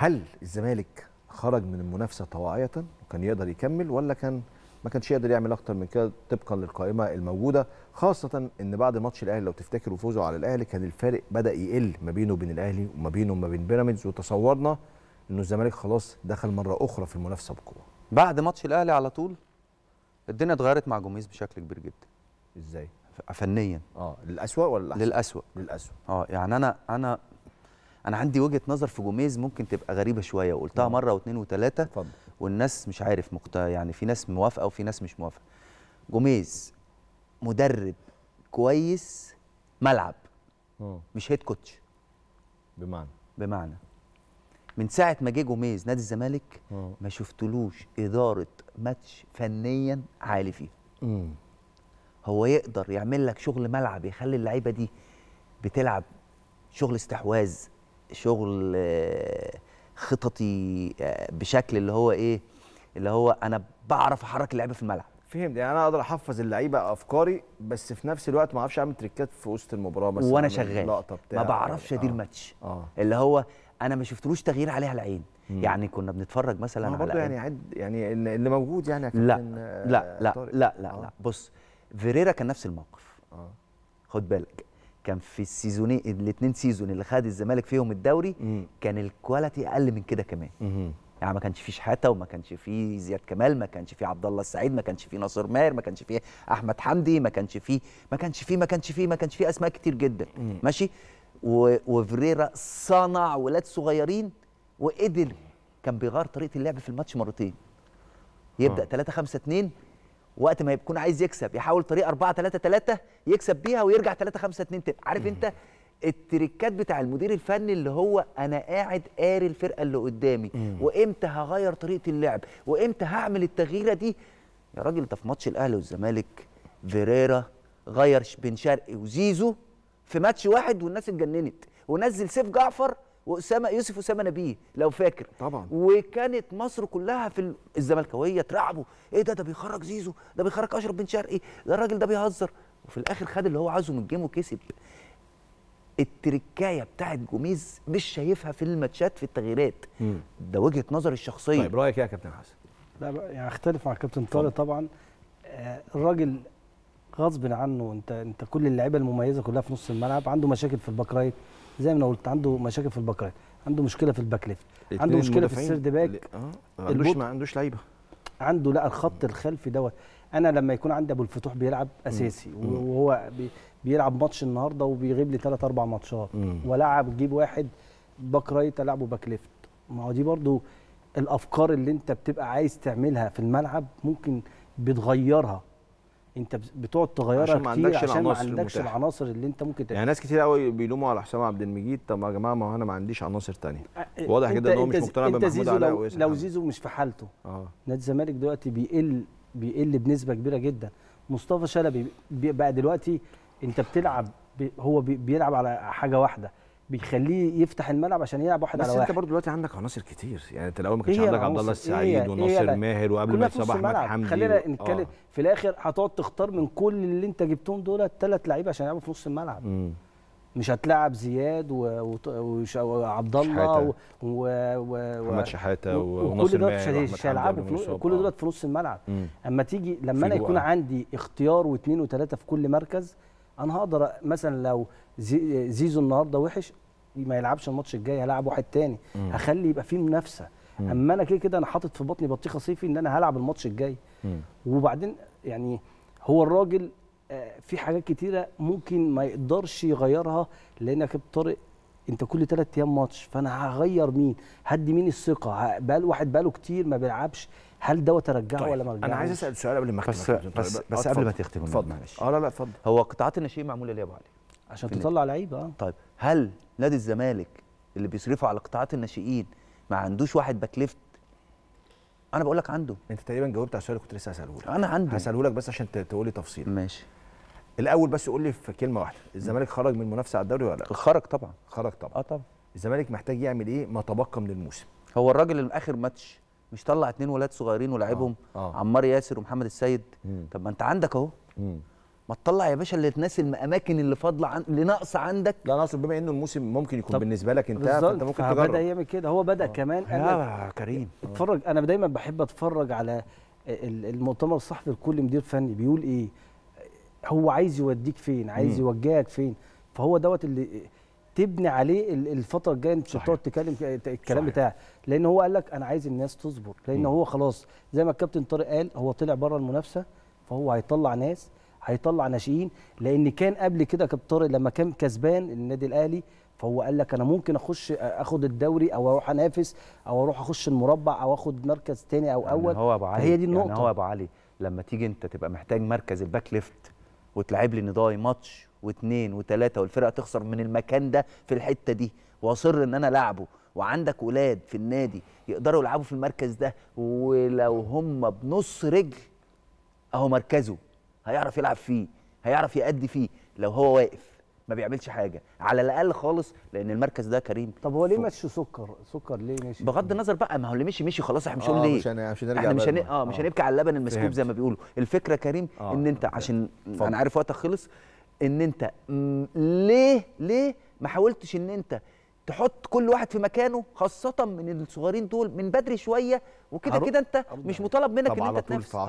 هل الزمالك خرج من المنافسه طواعيه وكان يقدر يكمل ولا كان ما كانش يقدر يعمل اكتر من كده طبقا للقائمه الموجوده خاصه ان بعد ماتش الاهلي لو تفتكروا فوزه على الاهلي كان الفارق بدا يقل ما بينه وبين الاهلي وما بينه وما بين بيراميدز وتصورنا انه الزمالك خلاص دخل مره اخرى في المنافسه بقوه بعد ماتش الاهلي على طول الدنيا اتغيرت مع جوميز بشكل كبير جدا ازاي فنيا اه للاسوء ولا للاسوء للاسوء اه يعني انا انا انا عندي وجهه نظر في جوميز ممكن تبقى غريبه شويه وقلتها نعم. مره واثنين وثلاثه فضل. والناس مش عارف مقت... يعني في ناس موافقه وفي ناس مش موافقه جوميز مدرب كويس ملعب مم. مش هيد كوتش بمعنى بمعنى من ساعه ما جه جوميز نادي الزمالك ما شفتلوش اداره ماتش فنيا عالي فيه مم. هو يقدر يعمل لك شغل ملعب يخلي اللعيبه دي بتلعب شغل استحواذ شغل آه، خططي آه، بشكل اللي هو ايه اللي هو انا بعرف احرك اللعيبه في الملعب فهمت يعني انا اقدر احفظ اللعيبه افكاري بس في نفس الوقت ما اعرفش اعمل تريكات في وسط المباراه مثلا وانا شغال ما بعرفش يعني، ادير آه. ماتش آه. اللي هو انا ما شفتلوش تغيير عليها العين مم. يعني كنا بنتفرج مثلا على برضه يعني عد يعني اللي موجود يعني آه، لا لا لا, لا لا لا لا لا بص فيريرا كان نفس الموقف آه. خد بالك كان في السيزونين الاثنين سيزون اللي خد الزمالك فيهم الدوري مم. كان الكواليتي اقل من كده كمان مم. يعني ما كانش فيه شحاته وما كانش فيه زياد كمال ما كانش فيه عبد الله السعيد ما كانش فيه ناصر ماهر ما كانش فيه احمد حمدي ما كانش فيه ما كانش فيه ما كانش فيه ما كانش فيه اسماء كتير جدا مم. ماشي وفريرا صنع ولاد صغيرين وقدر كان بيغير طريقه اللعب في الماتش مرتين يبدا 3 5 2 وقت ما يكون عايز يكسب يحاول طريقه 4 3 3 يكسب بيها ويرجع 3 5 2 3 عارف انت التريكات بتاع المدير الفني اللي هو انا قاعد قاري الفرقه اللي قدامي وامتى هغير طريقه اللعب وامتى هعمل التغييره دي يا راجل ده في ماتش الاهلي والزمالك فيريرا غير بن شرقي وزيزو في ماتش واحد والناس اتجننت ونزل سيف جعفر واسامه يوسف اسامه نبيه لو فاكر طبعا وكانت مصر كلها في الزملكاويه ترعبوا ايه ده ده بيخرج زيزو ده بيخرج اشرف بن شرقي ده الراجل ده بيهزر وفي الاخر خد اللي هو عايزه من الجيم وكسب التركايه بتاعت جوميز مش شايفها في الماتشات في التغييرات ده وجهه نظري الشخصيه طيب رايك ايه يا كابتن حسن لا يعني اختلف مع كابتن طارق طبعا آه، الراجل غصب عنه انت انت كل اللعيبه المميزه كلها في نص الملعب عنده مشاكل في الباك رايت زي ما انا قلت عنده مشاكل في الباك عنده مشكله في الباك ليفت عنده مشكله في السيرد باك اه ما عندوش ما عندوش لعيبه عنده لا الخط الخلفي دوت انا لما يكون عندي ابو الفتوح بيلعب اساسي مم. وهو بيلعب ماتش النهارده وبيغيب لي ثلاث اربع ماتشات ولعب جيب واحد باك رايت العبه باك ليفت ما هو دي برضو الافكار اللي انت بتبقى عايز تعملها في الملعب ممكن بتغيرها انت بتقعد تغيرها عشان ما عندكش عشان العناصر ما عندكش المتاحة. العناصر اللي انت ممكن تحكي. يعني ناس كتير قوي بيلوموا على حسام عبد المجيد طب يا جماعه ما هو انا ما عنديش عناصر ثانيه واضح جدا ان هو مش مقتنع بمحمود علاء لو, لو زيزو مش في حالته اه نادي الزمالك دلوقتي بيقل بيقل بنسبه كبيره جدا مصطفى شلبي بقى دلوقتي انت بتلعب هو بيلعب على حاجه واحده بيخليه يفتح الملعب عشان يلعب واحد على واحد بس انت برضه دلوقتي عندك عناصر كتير يعني انت الاول ما كانش إيه عندك عبد الله السعيد إيه وناصر إيه ماهر وقبل ما صباح احمد حمدي خلينا و... نتكلم آه. في الاخر هتقعد تختار من كل اللي انت جبتهم دول الثلاث لعيبه عشان يلعبوا في نص الملعب مم. مش هتلاعب زياد وعبد الله ومحمد شحاته وناصر ماهر مش هيلعبوا كل دول في نص الملعب اما تيجي لما انا يكون عندي اختيار واثنين وثلاثه في كل مركز انا هقدر مثلا لو زيزو النهارده وحش ما يلعبش الماتش الجاي هلاعب واحد تاني مم. هخلي يبقى في منافسه مم. اما انا كده كده انا حاطط في بطني بطيخه صيفي ان انا هلعب الماتش الجاي مم. وبعدين يعني هو الراجل آه، في حاجات كتيره ممكن ما يقدرش يغيرها لانك طارق انت كل ثلاث ايام ماتش فانا هغير مين هدي مين الثقه بقى واحد بقاله كتير ما بيلعبش هل دوت ارجعه طيب. ولا ما ارجعه انا عايز اسال سؤال قبل ما بس بس, بس قبل ما تختم اتفضل معلش اه لا لا اتفضل هو قطاعات الناشئين معموله ليه يا ابو علي عشان تطلع لعيبه اه طيب هل نادي الزمالك اللي بيصرفوا على قطاعات الناشئين ما عندوش واحد باك ليفت انا بقول لك عنده انت تقريبا جاوبت على السؤال اللي كنت لسه هساله لك انا عنده هساله لك بس عشان تقول لي تفصيل ماشي الاول بس قول لي في كلمه واحده الزمالك خرج من المنافسه على الدوري ولا لا خرج طبعا خرج طبعا اه طبعا الزمالك محتاج يعمل ايه ما تبقى من الموسم هو الراجل اللي اخر ماتش مش طلع اتنين ولاد صغيرين ولعبهم آه. آه. عمار ياسر ومحمد السيد مم. طب ما انت عندك اهو ما تطلع يا باشا اللي تناسب الاماكن اللي فاضله عن... اللي ناقصه عندك لا ناصر بما انه الموسم ممكن يكون بالنسبه لك انت فانت ممكن تجرب بدا يعمل كده هو بدا أوه. كمان قال يا كريم آه. اتفرج انا دايما بحب اتفرج على المؤتمر الصحفي لكل مدير فني بيقول ايه هو عايز يوديك فين عايز مم. يوجهك فين فهو دوت اللي تبني عليه الفتره الجايه انت مش هتقعد تتكلم الكلام بتاعك لان هو قال لك انا عايز الناس تصبر لان مم. هو خلاص زي ما الكابتن طارق قال هو طلع بره المنافسه فهو هيطلع ناس هيطلع ناشئين لان كان قبل كده كابتن طارق لما كان كسبان النادي الاهلي فهو قال لك انا ممكن اخش اخد الدوري او اروح انافس او اروح اخش المربع او اخد مركز تاني او يعني اول يعني هو ابو علي هي دي يعني النقطه يعني هو ابو علي لما تيجي انت تبقى محتاج مركز الباك ليفت وتلعب لي نضاي ماتش واثنين وثلاثه والفرقه تخسر من المكان ده في الحته دي واصر ان انا لعبه وعندك ولاد في النادي يقدروا يلعبوا في المركز ده ولو هم بنص رجل اهو مركزه هيعرف يلعب فيه هيعرف يأدي فيه لو هو واقف ما بيعملش حاجه على الاقل خالص لان المركز ده كريم طب هو ليه مشي سكر سكر ليه مشي بغض النظر بقى ما هو اللي مشي مشي خلاص احنا مش آه، هنقول ليه مش هنرجع احنا مش هن... اه مش آه. هنبكي على اللبن المسكوب زي ما بيقولوا الفكره كريم آه. ان انت عشان فضل. انا عارف وقتك خلص ان انت م... ليه ليه ما حاولتش ان انت تحط كل واحد في مكانه خاصه من الصغيرين دول من بدري شويه وكده كده انت مش مطالب منك ان انت تنافس